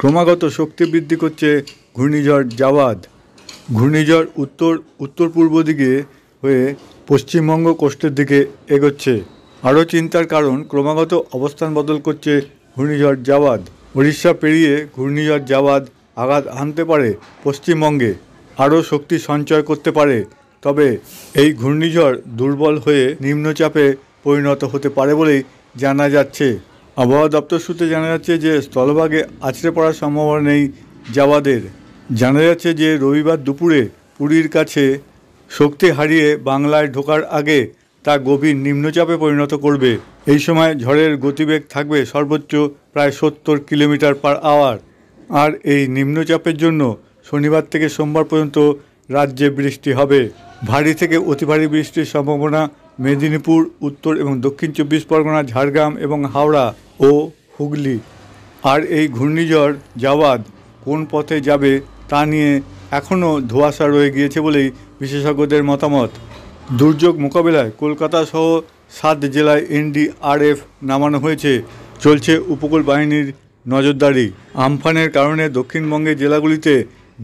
ক্রমাগত শক্তি বৃদ্ধি করছে ঘূর্ণিঝড় জাওয়াদ ঘূর্ণিঝড় উত্তর উত্তর পূর্ব দিকে হয়ে পশ্চিমবঙ্গ কোষ্ঠের দিকে এগোচ্ছে আরও চিন্তার কারণ ক্রমাগত অবস্থান বদল করছে ঘূর্ণিঝড় জাওয়াদ উড়িষ্যা পেরিয়ে ঘূর্ণিঝড় জাওয়াদ আঘাত আনতে পারে পশ্চিমবঙ্গে আরও শক্তি সঞ্চয় করতে পারে তবে এই ঘূর্ণিঝড় দুর্বল হয়ে নিম্নচাপে পরিণত হতে পারে বলেই জানা যাচ্ছে আবহাওয়া দপ্তর সূত্রে জানা যাচ্ছে যে স্থলভাগে আছড়ে পড়ার সম্ভাবনা নেই যাওয়াদের জানা যাচ্ছে যে রবিবার দুপুরে পুরীর কাছে শক্তি হারিয়ে বাংলায় ঢোকার আগে তা গভীর নিম্নচাপে পরিণত করবে এই সময় ঝড়ের গতিবেগ থাকবে সর্বোচ্চ প্রায় সত্তর কিলোমিটার পার আওয়ার আর এই নিম্নচাপের জন্য শনিবার থেকে সোমবার পর্যন্ত রাজ্যে বৃষ্টি হবে ভারী থেকে অতি ভারী বৃষ্টির সম্ভাবনা মেদিনীপুর উত্তর এবং দক্ষিণ চব্বিশ পরগনা ঝাড়গ্রাম এবং হাওড়া ও হুগলি আর এই ঘূর্ণিঝড় জাওয়াদ কোন পথে যাবে তা নিয়ে এখনও ধোয়াশা রয়ে গিয়েছে বলেই বিশেষজ্ঞদের মতামত দুর্যোগ মোকাবেলায় কলকাতা সহ সাত জেলায় এনডিআরএফ নামানো হয়েছে চলছে উপকূল বাহিনীর নজরদারি আমফানের কারণে দক্ষিণবঙ্গের জেলাগুলিতে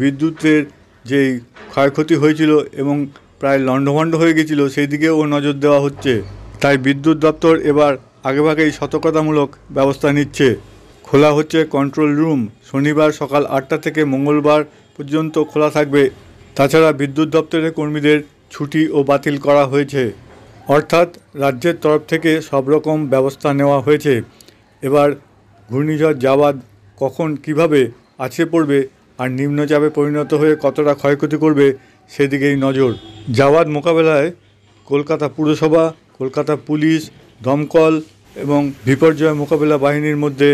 বিদ্যুতের যেই ক্ষয়ক্ষতি হয়েছিল এবং প্রায় লণ্ডভণ্ড হয়ে গেছিল সেই দিকেও নজর দেওয়া হচ্ছে তাই বিদ্যুৎ দপ্তর এবার আগেভাগেই সতর্কতামূলক ব্যবস্থা নিচ্ছে খোলা হচ্ছে কন্ট্রোল রুম শনিবার সকাল আটটা থেকে মঙ্গলবার পর্যন্ত খোলা থাকবে তাছাড়া বিদ্যুৎ দপ্তরের কর্মীদের ছুটি ও বাতিল করা হয়েছে অর্থাৎ রাজ্যের তরফ থেকে সব রকম ব্যবস্থা নেওয়া হয়েছে এবার ঘূর্ণিঝড় যাওয়াত কখন কিভাবে আছে পড়বে আর নিম্নচাপে পরিণত হয়ে কতটা ক্ষয়ক্ষতি করবে সেদিকেই নজর যাওয়ার মোকাবেলায় কলকাতা পুরসভা কলকাতা পুলিশ দমকল এবং বিপর্যয় মোকাবেলা বাহিনীর মধ্যে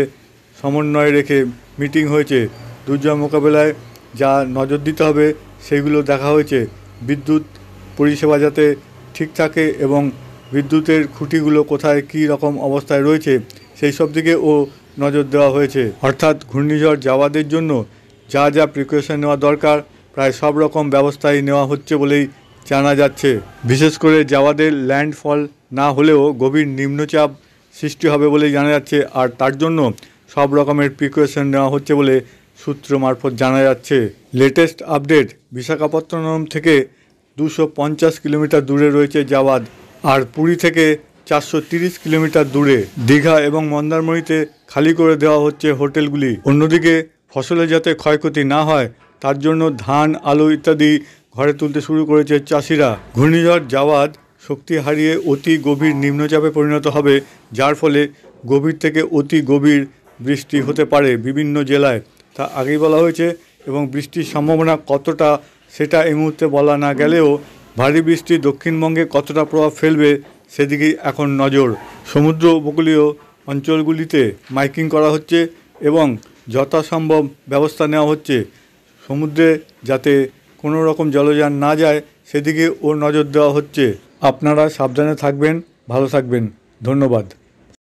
সমন্বয় রেখে মিটিং হয়েছে দুর্যোগ মোকাবেলায় যা নজর দিতে হবে সেগুলো দেখা হয়েছে বিদ্যুৎ পরিষেবা যাতে ঠিক থাকে এবং বিদ্যুতের খুঁটিগুলো কোথায় কি রকম অবস্থায় রয়েছে সেই সব দিকে ও নজর দেওয়া হয়েছে অর্থাৎ ঘূর্ণিঝড় যাওয়াদের জন্য যা যা প্রিকশন নেওয়া দরকার প্রায় সব রকম ব্যবস্থাই নেওয়া হচ্ছে বলেই জানা যাচ্ছে বিশেষ করে জাওয়াদের ল্যান্ডফল না হলেও গভীর নিম্নচাপ সৃষ্টি হবে বলেই জানা যাচ্ছে আর তার জন্য সব রকমের প্রিকশন নেওয়া হচ্ছে বলে সূত্র মারফত জানা যাচ্ছে লেটেস্ট আপডেট বিশাখাপত্তনম থেকে দুশো কিলোমিটার দূরে রয়েছে জাওয়াদ আর পুরী থেকে চারশো কিলোমিটার দূরে দীঘা এবং মন্দারমণিতে খালি করে দেওয়া হচ্ছে হোটেলগুলি অন্যদিকে ফসলে যাতে ক্ষয়ক্ষতি না হয় তার জন্য ধান আলু ইত্যাদি ঘরে তুলতে শুরু করেছে চাষিরা ঘূর্ণিঝড় জাওয়াদ শক্তি হারিয়ে অতি গভীর নিম্নচাপে পরিণত হবে যার ফলে গভীর থেকে অতি গভীর বৃষ্টি হতে পারে বিভিন্ন জেলায় তা আগেই বলা হয়েছে এবং বৃষ্টির সম্ভাবনা কতটা সেটা এই মুহূর্তে বলা না গেলেও ভারী বৃষ্টি দক্ষিণবঙ্গে কতটা প্রভাব ফেলবে সেদিকেই এখন নজর সমুদ্র উপকূলীয় অঞ্চলগুলিতে মাইকিং করা হচ্ছে এবং যথাসম্ভব ব্যবস্থা নেওয়া হচ্ছে সমুদ্রে যাতে কোনো রকম জলযান না যায় সেদিকে ওর নজর দেওয়া হচ্ছে আপনারা সাবধানে থাকবেন ভালো থাকবেন ধন্যবাদ